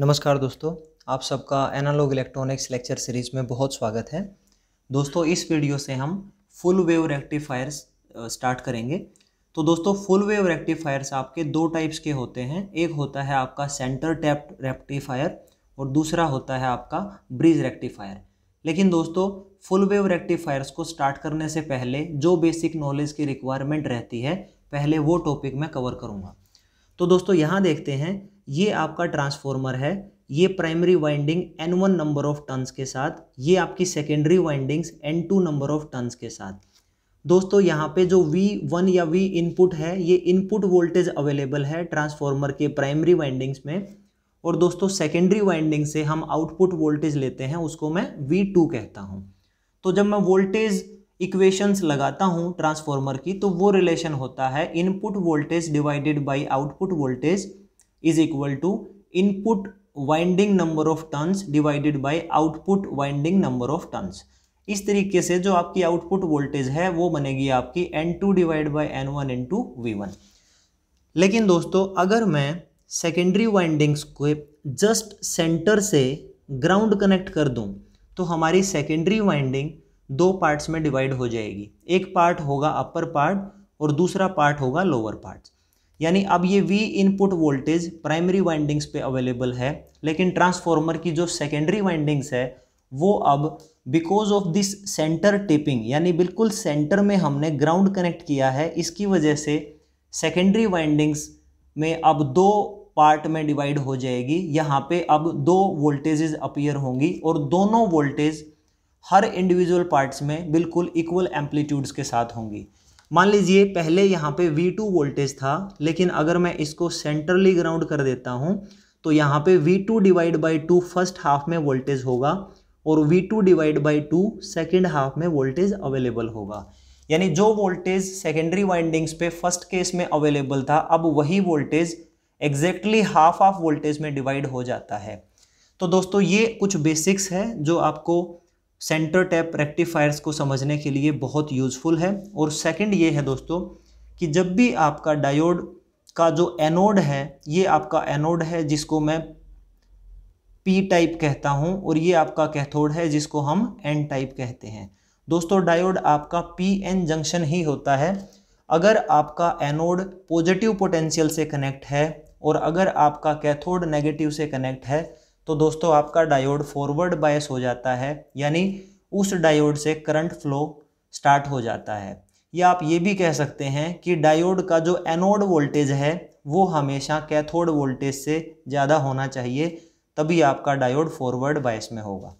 नमस्कार दोस्तों आप सबका एनालॉग इलेक्ट्रॉनिक्स लेक्चर सीरीज में बहुत स्वागत है दोस्तों इस वीडियो से हम फुल वेव रेक्टिफायर्स स्टार्ट करेंगे तो दोस्तों फुल वेव रेक्टिफायर्स आपके दो टाइप्स के होते हैं एक होता है आपका सेंटर टैप रेक्टिफायर और दूसरा होता है आपका ब्रिज रेक्टिफायर लेकिन दोस्तों फुल वेव रेक्टिफायर्स को स्टार्ट करने से पहले जो बेसिक नॉलेज की रिक्वायरमेंट रहती है पहले वो टॉपिक मैं कवर करूँगा तो दोस्तों यहाँ देखते हैं ये आपका ट्रांसफॉर्मर है ये primary winding N one number of turns के साथ ये आपकी secondary windings N two number of turns के साथ दोस्तों यहाँ पे जो वी वन या वी इनपुट है ये इनपुट वोल्टेज अवेलेबल है ट्रांसफॉर्मर के प्राइमरी वाइंडिंग्स में और दोस्तों सेकेंडरी वाइंडिंग से हम आउटपुट वोल्टेज लेते हैं उसको मैं वी टू कहता हूँ तो जब मैं वोल्टेज इक्वेशंस लगाता हूँ ट्रांसफॉर्मर की तो वो रिलेशन होता है input voltage divided by output voltage is equal to input winding number of turns divided by output winding number of turns इस तरीके से जो आपकी आउटपुट वोल्टेज है वो बनेगी आपकी N two divide by N one N two V one लेकिन दोस्तों अगर मैं सेकेंडरी वाइंडिंग्स को जस्ट सेंटर से ग्राउंड कनेक्ट कर दूं तो हमारी सेकेंडरी वाइंडिंग दो पार्ट्स में डिवाइड हो जाएगी एक पार्ट होगा अपर पार्ट और दूसरा पार्ट होगा लोअर पार्ट यानी अब ये V input voltage primary windings पे अवेलेबल है लेकिन ट्रांसफॉर्मर की जो सेकेंडरी वाइंडिंग्स है वो अब because of this centre tipping यानी बिल्कुल सेंटर में हमने ग्राउंड कनेक्ट किया है इसकी वजह से सेकेंडरी वाइंडिंग्स में अब दो पार्ट में डिवाइड हो जाएगी यहाँ पे अब दो वोल्टेजेस अपीयर होंगी और दोनों वोल्टेज हर इंडिविजुअल पार्ट्स में बिल्कुल इक्वल एम्पलीट्यूड्स के साथ होंगी मान लीजिए पहले यहाँ पे V2 वोल्टेज था लेकिन अगर मैं इसको सेंट्रली ग्राउंड कर देता हूँ तो यहाँ पे V2 two divide by two first half में वोल्टेज होगा और V2 two divide by two second half में वोल्टेज अवेलेबल होगा यानी जो वोल्टेज सेकेंडरी वाइंडिंग्स पे फर्स्ट केस में अवेलेबल था अब वही voltage exactly half of voltage में डिवाइड हो जाता है तो दोस्तों ये कुछ बेसिक्स है जो आपको सेंटर टैप रेक्टिफायर्स को समझने के लिए बहुत यूज़फुल है और सेकंड ये है दोस्तों कि जब भी आपका डायोड का जो एनोड है ये आपका एनोड है जिसको मैं पी टाइप कहता हूँ और ये आपका कैथोड है जिसको हम एन टाइप कहते हैं दोस्तों डायोड आपका पी एन जंक्शन ही होता है अगर आपका एनोड पॉजिटिव पोटेंशियल से कनेक्ट है और अगर आपका कैथोड नेगेटिव से कनेक्ट है तो दोस्तों आपका डायोड फॉरवर्ड बायस हो जाता है यानी उस डायोड से करंट फ्लो स्टार्ट हो जाता है या आप ये भी कह सकते हैं कि डायोड का जो एनोड वोल्टेज है वो हमेशा कैथोड वोल्टेज से ज़्यादा होना चाहिए तभी आपका डायोड फॉरवर्ड बायस में होगा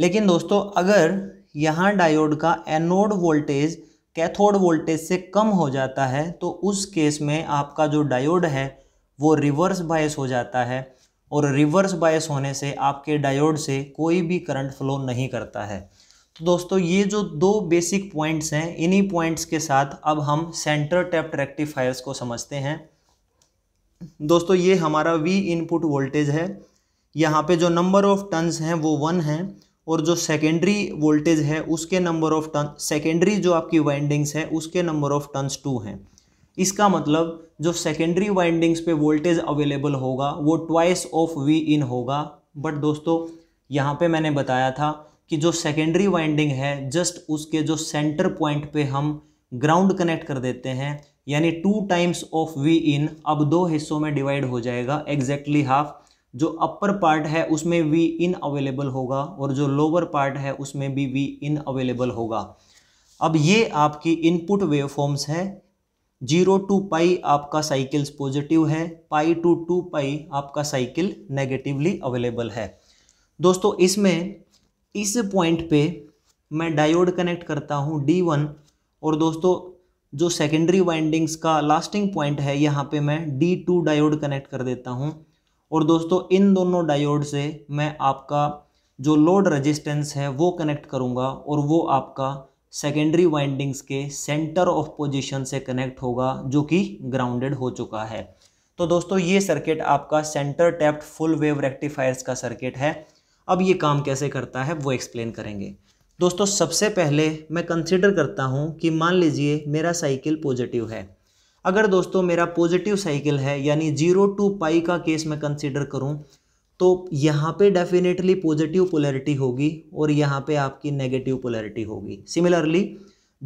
लेकिन दोस्तों अगर यहाँ डायोड का एनोड वोल्टेज कैथोड वोल्टेज से कम हो जाता है तो उस केस में आपका जो डायोड है वो रिवर्स बायस हो जाता है और रिवर्स बायस होने से आपके डायोड से कोई भी करंट फ्लो नहीं करता है तो दोस्तों ये जो दो बेसिक पॉइंट्स हैं इन्हीं पॉइंट्स के साथ अब हम सेंटर टैप्ड रेक्टिफायर्स को समझते हैं दोस्तों ये हमारा वी इनपुट वोल्टेज है यहाँ पे जो नंबर ऑफ टर्न्स हैं वो वन हैं और जो सेकेंडरी वोल्टेज है उसके नंबर ऑफ टन सेकेंडरी जो आपकी वाइंडिंग्स है उसके नंबर ऑफ टर्न्स टू हैं इसका मतलब जो सेकेंडरी वाइंडिंग्स पे वोल्टेज अवेलेबल होगा वो ट्वाइस ऑफ वी इन होगा बट दोस्तों यहाँ पे मैंने बताया था कि जो सेकेंडरी वाइंडिंग है जस्ट उसके जो सेंटर पॉइंट पे हम ग्राउंड कनेक्ट कर देते हैं यानी two times of V in अब दो हिस्सों में डिवाइड हो जाएगा एग्जैक्टली हाफ जो अपर पार्ट है उसमें वी इन अवेलेबल होगा और जो लोअर पार्ट है उसमें भी वी इन अवेलेबल होगा अब ये आपकी इनपुट वेवफॉर्म्स है जीरो टू पाई आपका साइकिल्स पॉजिटिव है पाई टू टू पाई आपका साइकिल नेगेटिवली अवेलेबल है दोस्तों इसमें इस पॉइंट पे मैं डायोड कनेक्ट करता हूँ डी वन और दोस्तों जो सेकेंडरी वाइंडिंग्स का लास्टिंग पॉइंट है यहाँ पे मैं डी टू डायोड कनेक्ट कर देता हूँ और दोस्तों इन दोनों डायोड से मैं आपका जो लोड रजिस्टेंस है वो कनेक्ट करूँगा और वो आपका सेकेंडरी वाइंडिंग्स के सेंटर ऑफ पोजीशन से कनेक्ट होगा जो कि ग्राउंडेड हो चुका है तो दोस्तों ये सर्किट आपका centre tapped full wave rectifiers का सर्किट है अब ये काम कैसे करता है वो एक्सप्लेन करेंगे दोस्तों सबसे पहले मैं कंसिडर करता हूँ कि मान लीजिए मेरा साइकिल पॉजिटिव है अगर दोस्तों मेरा पॉजिटिव साइकिल है यानी जीरो टू पाई का केस मैं कंसिडर करूँ तो यहाँ पे डेफिनेटली पॉजिटिव पोलैरिटी होगी और यहाँ पे आपकी नेगेटिव पोलैरिटी होगी सिमिलरली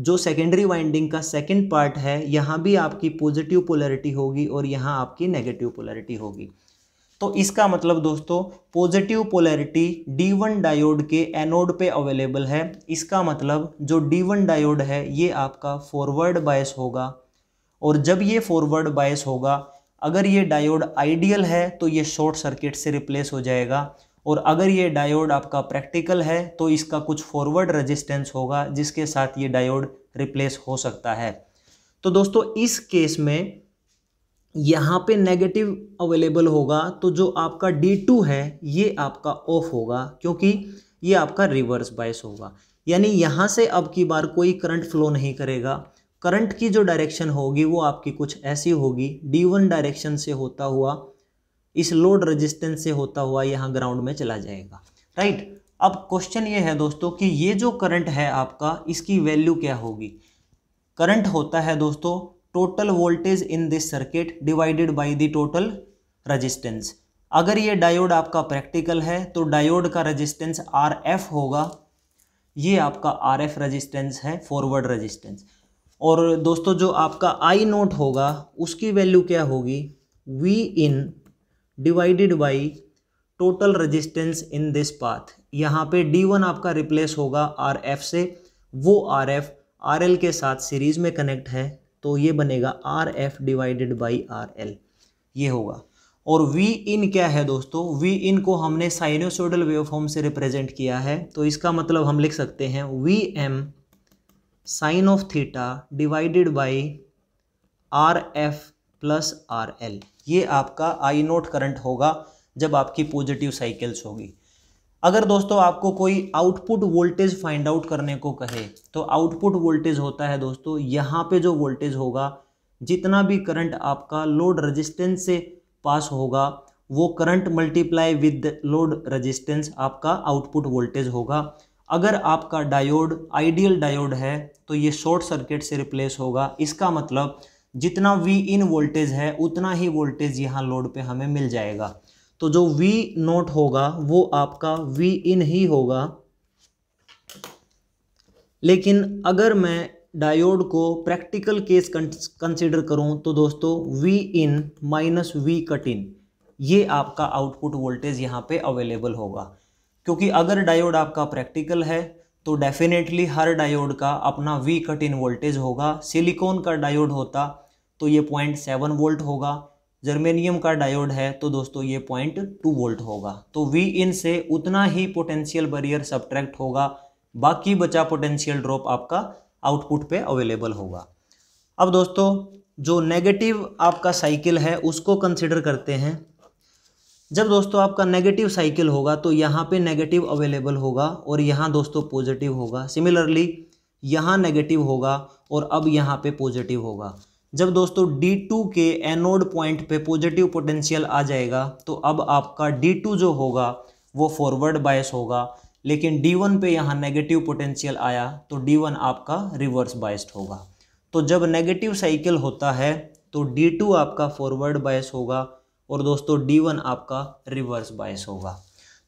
जो सेकेंडरी वाइंडिंग का सेकेंड पार्ट है यहाँ भी आपकी पॉजिटिव पोलैरिटी होगी और यहाँ आपकी नेगेटिव पोलैरिटी होगी तो इसका मतलब दोस्तों पॉजिटिव पोलैरिटी वन डायोड के एनोड पे अवेलेबल है इसका मतलब जो वन डायोड है ये आपका फॉरवर्ड बायस होगा और जब ये फॉरवर्ड बायस होगा अगर ये डायोड आइडियल है तो ये शॉर्ट सर्किट से रिप्लेस हो जाएगा और अगर ये डायोड आपका प्रैक्टिकल है तो इसका कुछ फॉरवर्ड रेजिस्टेंस होगा जिसके साथ ये डायोड रिप्लेस हो सकता है तो दोस्तों इस केस में यहाँ पे नेगेटिव अवेलेबल होगा तो जो आपका D2 है ये आपका ऑफ होगा क्योंकि ये आपका रिवर्स बायस होगा यानी यहाँ से अब की बार कोई करंट फ्लो नहीं करेगा करंट की जो डायरेक्शन होगी वो आपकी कुछ ऐसी होगी डी वन डायरेक्शन से होता हुआ इस लोड रेजिस्टेंस से होता हुआ यहाँ ग्राउंड में चला जाएगा राइट अब क्वेश्चन ये है दोस्तों कि ये जो करंट है आपका इसकी वैल्यू क्या होगी करंट होता है दोस्तों total voltage in this circuit divided by the total resistance अगर ये डायोड आपका प्रैक्टिकल है तो डायोड का रजिस्टेंस आर एफ होगा ये आपका आर एफ रेजिस्टेंस है फॉरवर्ड रेजिस्टेंस और दोस्तों जो आपका आई नोट होगा उसकी वैल्यू क्या होगी V in divided by total resistance in this path यहाँ पे डी वन आपका रिप्लेस होगा आर एफ से वो आर एफ आर एल के साथ सीरीज में कनेक्ट है तो ये बनेगा R F divided by R L ये होगा और वी इन क्या है दोस्तों वी इन को हमने साइनोसोडल वेवफॉर्म से रिप्रेजेंट किया है तो इसका मतलब हम लिख सकते हैं V M sine of theta divided by R F plus R L ये आपका आई नोट करंट होगा जब आपकी पॉजिटिव साइकिल्स होगी अगर दोस्तों आपको कोई आउटपुट वोल्टेज फाइंड आउट करने को कहे तो आउटपुट वोल्टेज होता है दोस्तों यहाँ पे जो वोल्टेज होगा जितना भी करंट आपका लोड रेजिस्टेंस से पास होगा वो current multiply with load resistance आपका आउटपुट वोल्टेज होगा अगर आपका डायोड आइडियल डायोड है तो ये शॉर्ट सर्किट से रिप्लेस होगा इसका मतलब जितना वी इन वोल्टेज है उतना ही वोल्टेज यहाँ लोड पे हमें मिल जाएगा तो जो वी नोट होगा वो आपका वी इन ही होगा लेकिन अगर मैं डायोड को प्रैक्टिकल केस कंसिडर करूँ तो दोस्तों V in minus V cut in ये आपका आउटपुट वोल्टेज यहाँ पे अवेलेबल होगा क्योंकि अगर डायोड आपका प्रैक्टिकल है तो डेफिनेटली हर डायोड का अपना वी कट इन वोल्टेज होगा सिलिकॉन का डायोड होता तो ये पॉइंट सेवन वोल्ट होगा जर्मेनियम का डायोड है तो दोस्तों ये पॉइंट टू वोल्ट होगा तो वी इन से उतना ही पोटेंशियल बैरियर सब्ट्रैक्ट होगा बाकी बचा पोटेंशियल ड्रॉप आपका आउटपुट पे अवेलेबल होगा अब दोस्तों जो नेगेटिव आपका साइकिल है उसको कंसिडर करते हैं जब दोस्तों आपका नेगेटिव साइकिल होगा तो यहाँ पे नेगेटिव अवेलेबल होगा और यहाँ दोस्तों पॉजिटिव होगा सिमिलरली यहाँ नेगेटिव होगा और अब यहाँ पे पॉजिटिव होगा जब दोस्तों D2 के एनोड पॉइंट पे पॉजिटिव पोटेंशियल आ जाएगा तो अब आपका D2 जो होगा वो फॉरवर्ड बायस होगा लेकिन D1 पे यहाँ नेगेटिव पोटेंशियल आया तो D1 आपका रिवर्स बायस्ड होगा तो जब नेगेटिव साइकिल होता है तो D2 आपका फॉरवर्ड बायस होगा और दोस्तों डी वन आपका रिवर्स बायस होगा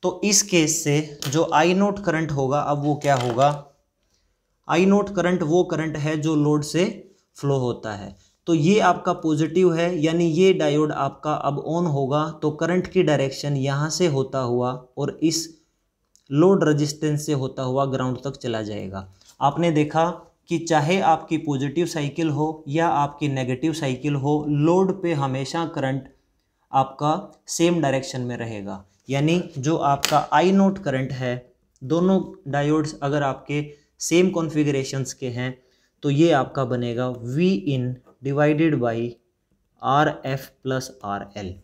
तो इस केस से जो आई नोट करंट होगा अब वो क्या होगा आई नोट करंट वो करंट है जो लोड से फ्लो होता है तो ये आपका पॉजिटिव है यानी ये डायोड आपका अब ऑन होगा तो करंट की डायरेक्शन यहाँ से होता हुआ और इस लोड रेजिस्टेंस से होता हुआ ग्राउंड तक चला जाएगा आपने देखा कि चाहे आपकी पॉजिटिव साइकिल हो या आपकी नेगेटिव साइकिल हो लोड पे हमेशा करंट आपका सेम डायरेक्शन में रहेगा यानी जो आपका आई नोट करंट है दोनों डायोड्स अगर आपके सेम कॉन्फ़िगरेशंस के हैं तो ये आपका बनेगा V in divided by R F plus R L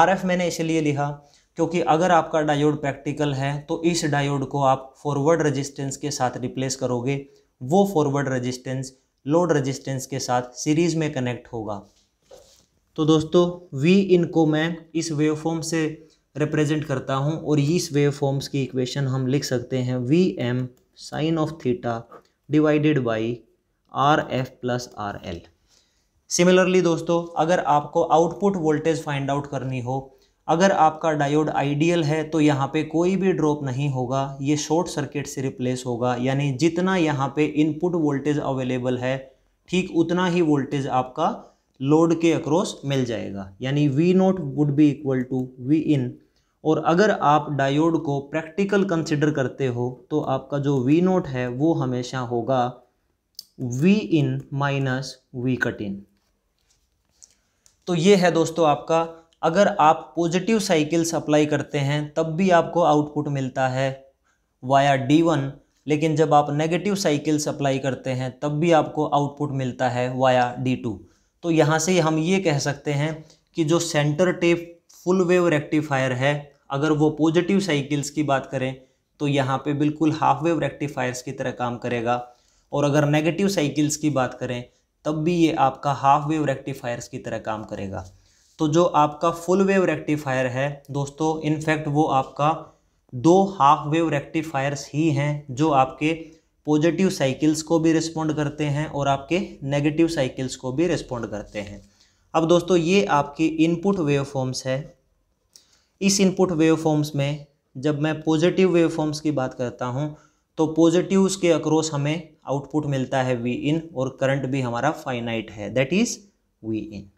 R F मैंने इसलिए लिखा क्योंकि अगर आपका डायोड प्रैक्टिकल है तो इस डायोड को आप फॉरवर्ड रेजिस्टेंस के साथ रिप्लेस करोगे वो फॉरवर्ड रेजिस्टेंस लोड रेजिस्टेंस के साथ सीरीज में कनेक्ट होगा तो दोस्तों वी इनको मैं इस वेव फॉर्म से रिप्रेजेंट करता हूँ और इस वेव फॉर्म्स की इक्वेशन हम लिख सकते हैं V M sine of theta divided by R F plus R L similarly दोस्तों अगर आपको आउटपुट वोल्टेज फाइंड आउट करनी हो अगर आपका डायोड आइडियल है तो यहाँ पे कोई भी ड्रॉप नहीं होगा ये शॉर्ट सर्किट से रिप्लेस होगा यानी जितना यहाँ पे इनपुट वोल्टेज अवेलेबल है ठीक उतना ही वोल्टेज आपका लोड के अक्रॉस मिल जाएगा यानी V naught would be equal to V in और अगर आप डायोड को प्रैक्टिकल कंसिडर करते हो तो आपका जो वी नोट है वो हमेशा होगा V in minus V cut in तो ये है दोस्तों आपका अगर आप पॉजिटिव साइकिल्स अप्लाई करते हैं तब भी आपको आउटपुट मिलता है वाया डी वन लेकिन जब आप नेगेटिव साइकिल्स अप्लाई करते हैं तब भी आपको आउटपुट मिलता है वाया डी टू तो यहाँ से हम ये कह सकते हैं कि जो centre tap full wave rectifier है अगर वो पॉजिटिव साइकिल्स की बात करें तो यहाँ पे बिल्कुल हाफ वेव रेक्टिफायर्स की तरह काम करेगा और अगर नेगेटिव साइकिल्स की बात करें तब भी ये आपका हाफ वेव रेक्टिफायर्स की तरह काम करेगा तो जो आपका फुल वेव रेक्टिफायर है दोस्तों इनफैक्ट वो आपका दो हाफ वेव रेक्टिफायर्स ही हैं जो आपके पॉजिटिव साइकिल्स को भी रिस्पोंड करते हैं और आपके नेगेटिव साइकिल्स को भी रिस्पोंड करते हैं अब दोस्तों ये आपकी इनपुट वेव फॉर्म्स है इस इनपुट वेव फॉर्म्स में जब मैं पॉजिटिव वेव फॉर्म्स की बात करता हूँ तो पॉजिटिव के अक्रॉस हमें आउटपुट मिलता है वी इन और करंट भी हमारा फाइनाइट है दैट इज़ वी इन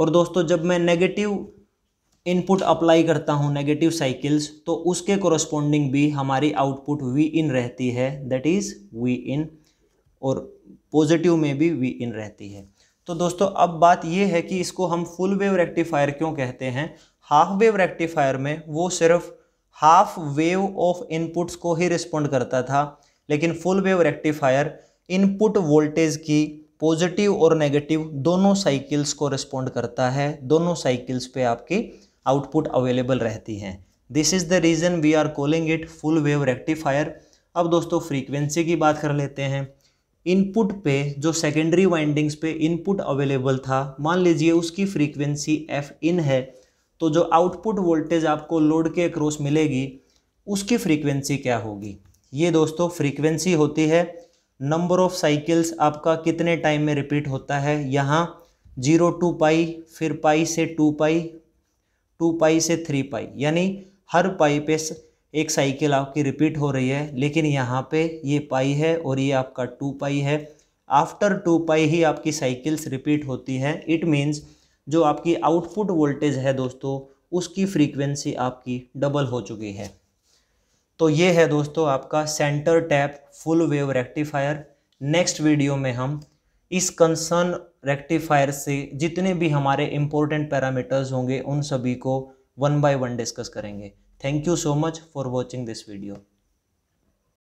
और दोस्तों जब मैं नेगेटिव इनपुट अप्लाई करता हूँ नेगेटिव साइकिल्स तो उसके कोरस्पोंडिंग भी हमारी आउटपुट वी इन रहती है दैट इज़ वी इन और पॉजिटिव में भी वी इन रहती है तो दोस्तों अब बात यह है कि इसको हम फुल वेव रेक्टिफायर क्यों कहते हैं हाफ वेव रेक्टिफायर में वो सिर्फ हाफ वेव ऑफ इनपुट्स को ही रिस्पोंड करता था लेकिन full wave rectifier input voltage की पॉजिटिव और नेगेटिव दोनों साइकिल्स को रिस्पॉन्ड करता है दोनों साइकिल्स पे आपकी आउटपुट अवेलेबल रहती हैं this is the reason we are calling it full wave rectifier अब दोस्तों फ्रीक्वेंसी की बात कर लेते हैं इनपुट पे जो सेकेंडरी वाइंडिंग्स पे इनपुट अवेलेबल था मान लीजिए उसकी फ्रीक्वेंसी एफ इन है तो जो आउटपुट वोल्टेज आपको लोड के अक्रॉस मिलेगी उसकी फ्रीक्वेंसी क्या होगी ये दोस्तों फ्रीक्वेंसी होती है नंबर ऑफ साइकिल्स आपका कितने टाइम में रिपीट होता है यहाँ जीरो टू पाई फिर पाई से टू पाई टू पाई से थ्री पाई यानी हर पाई पे एक साइकिल आपकी रिपीट हो रही है लेकिन यहाँ पे ये पाई है और ये आपका टू पाई है आफ्टर टू पाई ही आपकी साइकिल्स रिपीट होती हैं इट मीन्स जो आपकी आउटपुट वोल्टेज है दोस्तों उसकी फ्रीक्वेंसी आपकी डबल हो चुकी है तो ये है दोस्तों आपका centre tap full wave rectifier next video में हम इस कंसर्न रेक्टिफायर से जितने भी हमारे इंपॉर्टेंट पैरामीटर्स होंगे उन सभी को वन बाय वन डिस्कस करेंगे thank you so much for watching this video